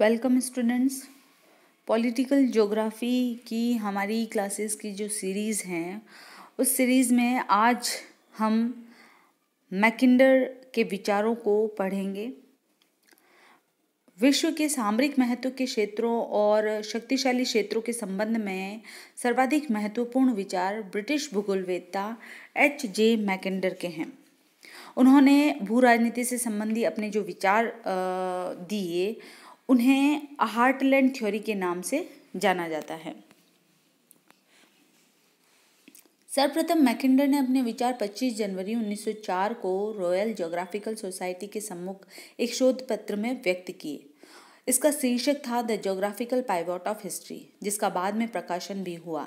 welcome students political geography की हमारी classes की जो सीरीज़ हैं उस सीरीज़ में आज हम मैकिंडर के विचारों को पढ़ेंगे विश्व के सामरिक महत्व के क्षेत्रों और शक्तिशाली क्षेत्रों के संबंध में सर्वाधिक महत्वपूर्ण विचार ब्रिटिश भूगोलवेत्ता एच जे मैकेंडर के हैं उन्होंने भू राजनीति से संबंधी अपने जो विचार दिए उन्हें हार्टलैंड थ्योरी के नाम से जाना जाता है सर्वप्रथम मैकिंडर ने अपने विचार 25 जनवरी 1904 को रॉयल जोग्राफिकल सोसाइटी के सम्मुख एक शोध पत्र में व्यक्त किए इसका शीर्षक था the geographical pivot of history जिसका बाद में प्रकाशन भी हुआ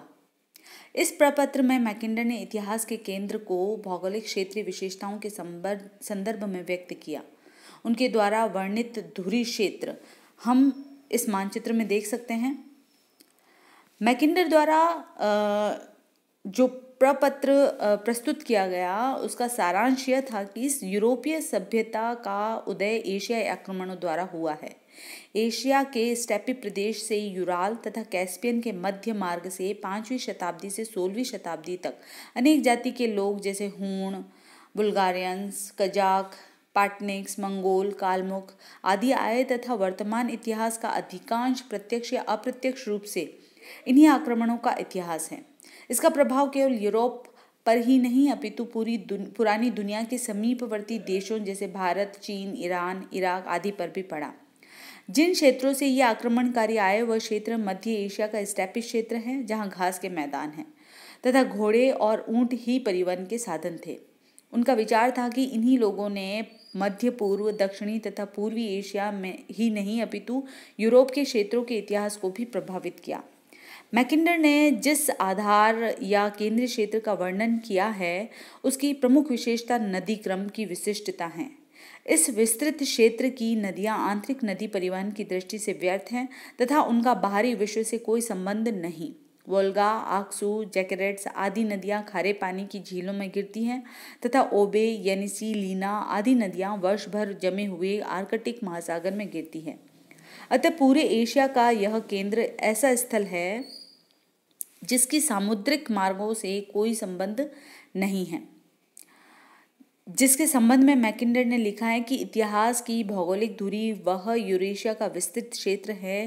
इस प्रपत्र में मैकिंडर ने इतिहास के केंद्र को भौगोलिक क्षेत्रीय विशेषताओं के संदर्भ में व्यक्त किया उनके द्वारा वर्णित धुरी क्षेत्र हम इस मानचित्र में देख सकते हैं मैकिंडर द्वारा जो प्रपत्र प्रस्तुत किया गया उसका सारांश यह था कि इस यूरोपीय सभ्यता का उदय एशियाई आक्रमणों द्वारा हुआ है एशिया के स्टेपी प्रदेश से यूराल तथा कैस्पियन के मध्य मार्ग से पाँचवीं शताब्दी से सोलहवीं शताब्दी तक अनेक जाति के लोग जैसे हूण बुल्गारियंस कजाक पाटनेक्स मंगोल कालमुख आदि आए तथा वर्तमान इतिहास का अधिकांश प्रत्यक्ष या अप्रत्यक्ष रूप से इन्हीं आक्रमणों का इतिहास है इसका प्रभाव केवल यूरोप पर ही नहीं अपितु पूरी दुन, पुरानी दुनिया के समीपवर्ती देशों जैसे भारत चीन ईरान इराक आदि पर भी पड़ा जिन क्षेत्रों से ये आक्रमणकारी आए वह क्षेत्र मध्य एशिया का स्टैपिक क्षेत्र है जहाँ घास के मैदान हैं तथा घोड़े और ऊंट ही परिवहन के साधन थे उनका विचार था कि इन्हीं लोगों ने मध्य पूर्व दक्षिणी तथा पूर्वी एशिया में ही नहीं अपितु यूरोप के क्षेत्रों के इतिहास को भी प्रभावित किया मैकिंडर ने जिस आधार या केंद्रीय क्षेत्र का वर्णन किया है उसकी प्रमुख विशेषता नदी क्रम की विशिष्टता है इस विस्तृत क्षेत्र की नदियां आंतरिक नदी परिवहन की दृष्टि से व्यर्थ हैं तथा उनका बाहरी विश्व से कोई संबंध नहीं वोल्गा आकसू जैकेट्स आदि नदियाँ खारे पानी की झीलों में गिरती हैं तथा ओबे यनिसी लीना आदि नदियाँ वर्ष भर जमे हुए आर्कटिक महासागर में गिरती हैं अतः पूरे एशिया का यह केंद्र ऐसा स्थल है जिसकी सामुद्रिक मार्गों से कोई संबंध नहीं है जिसके संबंध में मैकिंडर ने लिखा है कि इतिहास की भौगोलिक दूरी वह यूरेशिया का विस्तृत क्षेत्र है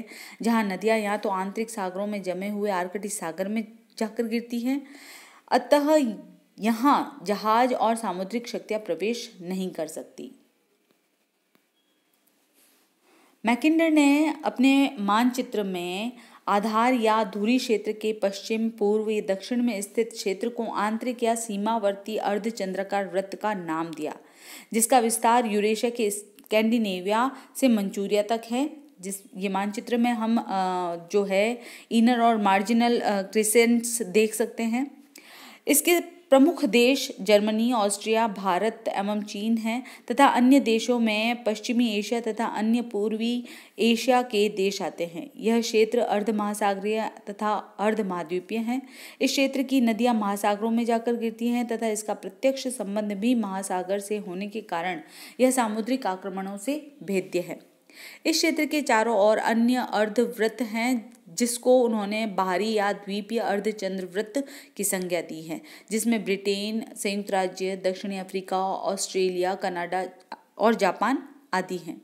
जहां नदियां या तो आंतरिक सागरों में जमे हुए आर्कटिक सागर में जाकर गिरती हैं अतः यहाँ जहाज और सामुद्रिक शक्तियाँ प्रवेश नहीं कर सकती मैकिंडर ने अपने मानचित्र में आधार या धुरी क्षेत्र के पश्चिम पूर्व या दक्षिण में स्थित क्षेत्र को आंतरिक या सीमावर्ती अर्धचंद्रकार वृत्त का नाम दिया जिसका विस्तार यूरेशिया के स्कैंडिनेविया से मंचूरिया तक है जिस ये मानचित्र में हम जो है इनर और मार्जिनल क्रिसेंट्स देख सकते हैं इसके प्रमुख देश जर्मनी ऑस्ट्रिया भारत एवं चीन हैं तथा अन्य देशों में पश्चिमी एशिया तथा अन्य पूर्वी एशिया के देश आते हैं यह क्षेत्र अर्ध महासागरीय तथा अर्ध महाद्वीपीय है इस क्षेत्र की नदियां महासागरों में जाकर गिरती हैं तथा इसका प्रत्यक्ष संबंध भी महासागर से होने के कारण यह सामुद्रिक आक्रमणों से भेद्य है इस क्षेत्र के चारों ओर अन्य अर्धवृत्त हैं जिसको उन्होंने बाहरी या द्वीपीय व्रत की संज्ञा दी है जिसमें ब्रिटेन संयुक्त राज्य दक्षिण अफ्रीका ऑस्ट्रेलिया कनाडा और जापान आदि हैं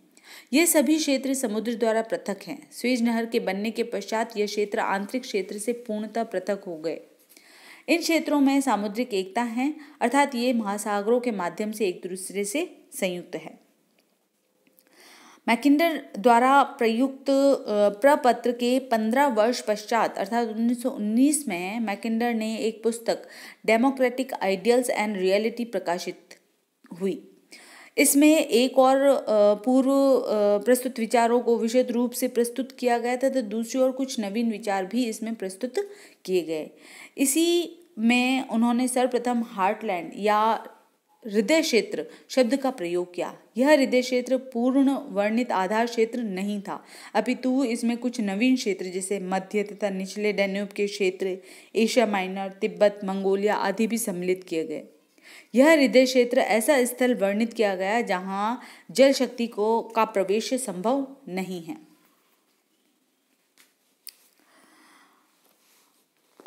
ये सभी क्षेत्र समुद्र द्वारा पृथक हैं स्वेज नहर के बनने के पश्चात यह क्षेत्र आंतरिक क्षेत्र से पूर्णतः पृथक हो गए इन क्षेत्रों में सामुद्रिक एकता है अर्थात ये महासागरों के माध्यम से एक दूसरे से संयुक्त है मैकिंडर द्वारा प्रयुक्त प्रपत्र के पंद्रह वर्ष पश्चात अर्थात 1919 में मैकिंडर ने एक पुस्तक डेमोक्रेटिक आइडियल्स एंड रियलिटी प्रकाशित हुई इसमें एक और पूर्व प्रस्तुत विचारों को विशेष रूप से प्रस्तुत किया गया था तो दूसरी ओर कुछ नवीन विचार भी इसमें प्रस्तुत किए गए इसी में उन्होंने सर्वप्रथम हार्टलैंड या हृदय क्षेत्र शब्द का प्रयोग किया यह हृदय क्षेत्र पूर्ण वर्णित आधार क्षेत्र नहीं था अपितु इसमें कुछ नवीन क्षेत्र जैसे मध्य तथा निचले डेन्यूब के क्षेत्र एशिया माइनर तिब्बत मंगोलिया आदि भी सम्मिलित किए गए यह हृदय क्षेत्र ऐसा स्थल वर्णित किया गया जहाँ जल शक्ति को का प्रवेश संभव नहीं है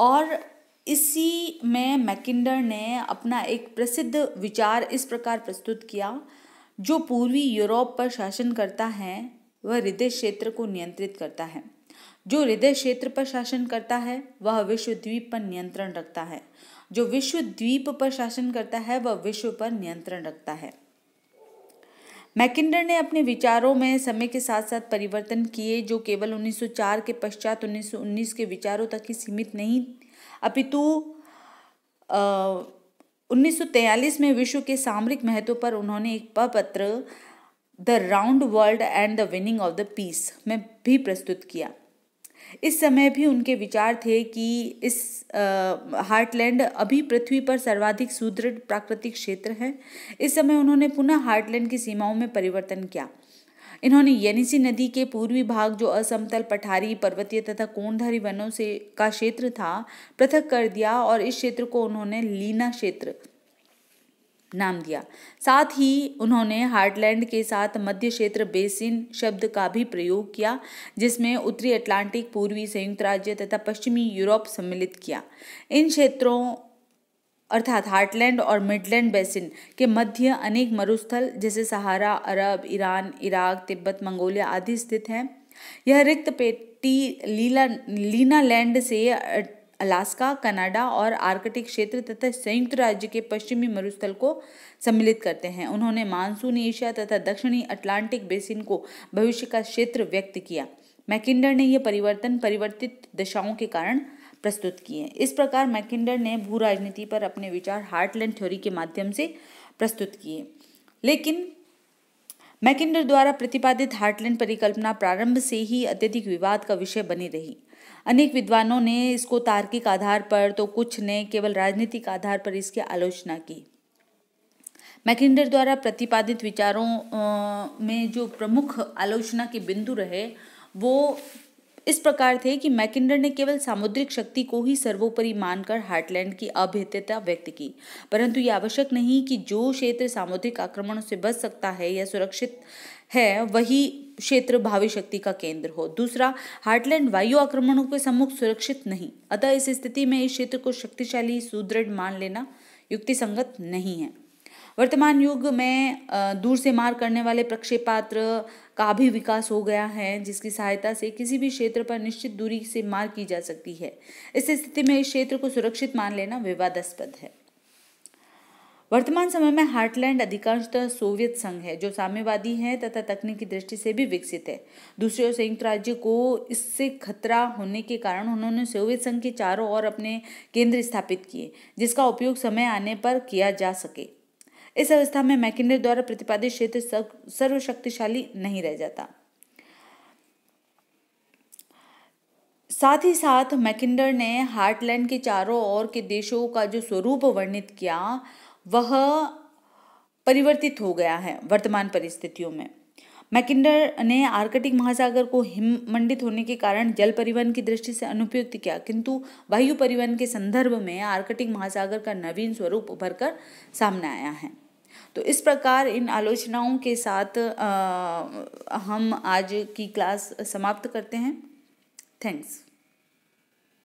और इसी में मैकिंडर ने अपना एक प्रसिद्ध विचार इस प्रकार प्रस्तुत किया जो पूर्वी यूरोप पर शासन करता है वह हृदय क्षेत्र को नियंत्रित करता है जो हृदय क्षेत्र पर शासन करता है वह विश्व द्वीप पर नियंत्रण रखता है जो विश्व द्वीप पर शासन करता है वह विश्व पर नियंत्रण रखता है मैकिंडर ने अपने विचारों में समय के साथ साथ परिवर्तन किए जो केवल 1904 के पश्चात 1919 के विचारों तक ही सीमित नहीं अपितु तो, उन्नीस में विश्व के सामरिक महत्व पर उन्होंने एक पत्र the round world and the winning of the peace में भी प्रस्तुत किया इस समय भी उनके विचार थे कि इस हार्टलैंड अभी पृथ्वी पर सर्वाधिक सुदृढ़ प्राकृतिक क्षेत्र है इस समय उन्होंने पुनः हार्टलैंड की सीमाओं में परिवर्तन किया इन्होंने यनिसी नदी के पूर्वी भाग जो असमतल पठारी पर्वतीय तथा कोणधारी वनों से का क्षेत्र था पृथक कर दिया और इस क्षेत्र को उन्होंने लीना क्षेत्र नाम दिया साथ ही उन्होंने हार्टलैंड के साथ मध्य क्षेत्र बेसिन शब्द का भी प्रयोग किया जिसमें उत्तरी अटलांटिक पूर्वी संयुक्त राज्य तथा पश्चिमी यूरोप सम्मिलित किया इन क्षेत्रों अर्थात हार्टलैंड और मिडलैंड बेसिन के मध्य अनेक मरुस्थल जैसे Sahara Arab Iran Iraq Tibet Mongolia आदि स्थित हैं यह रिक्त पेटी लीला लीना लैंड से अलास्का कनाडा और आर्कटिक क्षेत्र तथा संयुक्त राज्य के पश्चिमी मरुस्थल को सम्मिलित करते हैं उन्होंने मानसून एशिया तथा दक्षिणी अटलांटिक बेसिन को भविष्य का क्षेत्र व्यक्त किया मैकिंडर ने यह परिवर्तन परिवर्तित दशाओं के कारण प्रस्तुत किए इस प्रकार मैकिंडर ने भू राजनीति पर अपने विचार हार्टलैंड थ्योरी के माध्यम से प्रस्तुत किए लेकिन मैकिंडर द्वारा प्रतिपादित हार्टलैंड परिकल्पना प्रारंभ से ही अत्यधिक विवाद का विषय बनी रही अनेक विद्वानों ने इसको तार्किक आधार पर तो कुछ ने केवल राजनीतिक आधार पर इसकी आलोचना की मैकिंडर द्वारा प्रतिपादित विचारों में जो प्रमुख आलोचना के बिंदु रहे वो इस प्रकार थे कि मैकिंडर ने केवल सामुद्रिक शक्ति को ही सर्वोपरि मानकर हार्टलैंड की अभेद्यता व्यक्त की परंतु यह आवश्यक नहीं कि जो क्षेत्र सामुद्रिक आक्रमणों से बच सकता है या सुरक्षित है वही क्षेत्र भावी शक्ति का केंद्र हो दूसरा हार्टलैंड वायु आक्रमणों के सम्मुख सुरक्षित नहीं अतः इस स्थिति में इस क्षेत्र को शक्तिशाली सुदृढ़ मान लेना युक्तिसंगत नहीं है वर्तमान युग में दूर से मार करने वाले प्रक्षेपात्र का भी विकास हो गया है जिसकी सहायता से किसी भी क्षेत्र पर निश्चित दूरी से मार की जा सकती है इस स्थिति में इस क्षेत्र को सुरक्षित मान लेना विवादास्पद है वर्तमान समय में हार्टलैंड अधिकांशतः सोवियत संघ है जो साम्यवादी है तथा तकनीकी दृष्टि से भी विकसित है दूसरे ओर संयुक्त राज्य को इससे खतरा होने के कारण उन्होंने सोवियत संघ के चारों ओर अपने केंद्र स्थापित किए जिसका उपयोग समय आने पर किया जा सके इस अवस्था में मैकिंडे द्वारा प्रतिपादित क्षेत्र सर्वशक्तिशाली नहीं रह जाता साथ ही साथ मैकिंडर ने हार्टलैंड के चारों ओर के देशों का जो स्वरूप वर्णित किया वह परिवर्तित हो गया है वर्तमान परिस्थितियों में मैकिंडर ने आर्कटिक महासागर को हिममंडित होने के कारण जल परिवहन की दृष्टि से अनुपयुक्त किया किंतु वायु परिवहन के संदर्भ में आर्कटिक महासागर का नवीन स्वरूप उभर कर सामने आया है तो इस प्रकार इन आलोचनाओं के साथ आ, हम आज की क्लास समाप्त करते हैं थैंक्स